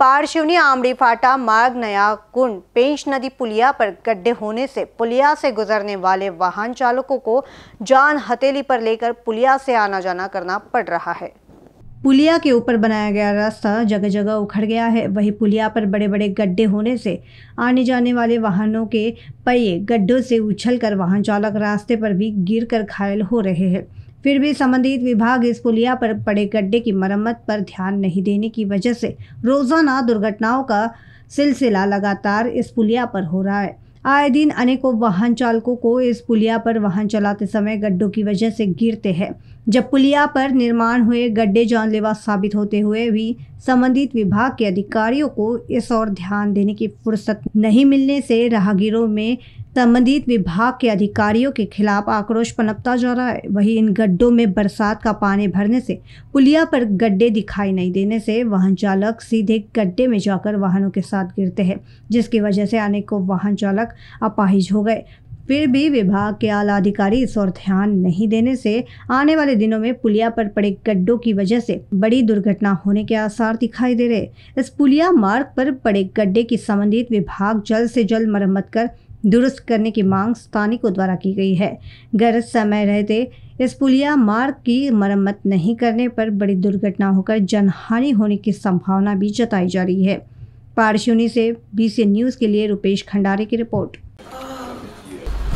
पारशिवनी आमड़ी फाटा मार्ग नया कुंड पेंच नदी पुलिया पर गड्ढे होने से पुलिया से गुजरने वाले वाहन चालकों को जान हथेली पर लेकर पुलिया से आना जाना करना पड़ रहा है पुलिया के ऊपर बनाया गया रास्ता जगह जगह उखड़ गया है वहीं पुलिया पर बड़े बड़े गड्ढे होने से आने जाने वाले वाहनों के पहिए गड्ढों से उछल कर वाहन चालक रास्ते पर भी गिर कर घायल हो रहे हैं फिर भी संबंधित विभाग इस पुलिया पर पड़े गड्ढे की मरम्मत पर ध्यान नहीं देने की वजह से रोजाना दुर्घटनाओं का सिलसिला लगातार इस पुलिया पर हो रहा है आए दिन अनेकों वाहन चालकों को इस पुलिया पर वाहन चलाते समय गड्ढों की वजह से गिरते हैं जब पुलिया पर निर्माण हुए गड्ढे जानलेवा साबित होते हुए भी संबंधित विभाग के अधिकारियों को इस और ध्यान देने की फुर्सत नहीं मिलने से राहगीरों में संबंधित विभाग के अधिकारियों के खिलाफ आक्रोश पनपता जा रहा है वहीं इन गड्ढों में बरसात का पानी भरने से पुलिया पर गड्ढे दिखाई नहीं देने से वाहन चालक सीधे गड्ढे में जाकर वाहनों के साथ गिरते हैं जिसकी वजह से अनेकों वाहन चालक अपाहिज हो गए फिर भी विभाग के आला अधिकारी इस ओर ध्यान नहीं देने से आने वाले दिनों में पुलिया पर पड़े गड्ढों की वजह से बड़ी दुर्घटना होने के आसार दिखाई दे रहे इस पुलिया मार्ग पर पड़े गड्ढे की संबंधित विभाग जल्द से जल्द मरम्मत कर दुरुस्त करने की मांग स्थानिकों द्वारा की गई है गरज समय रहते इस पुलिया मार्ग की मरम्मत नहीं करने पर बड़ी दुर्घटना होकर जनहानि होने की संभावना भी जताई जा रही है पारशुनी से बीसी न्यूज़ के लिए रुपेश खंडारे की रिपोर्ट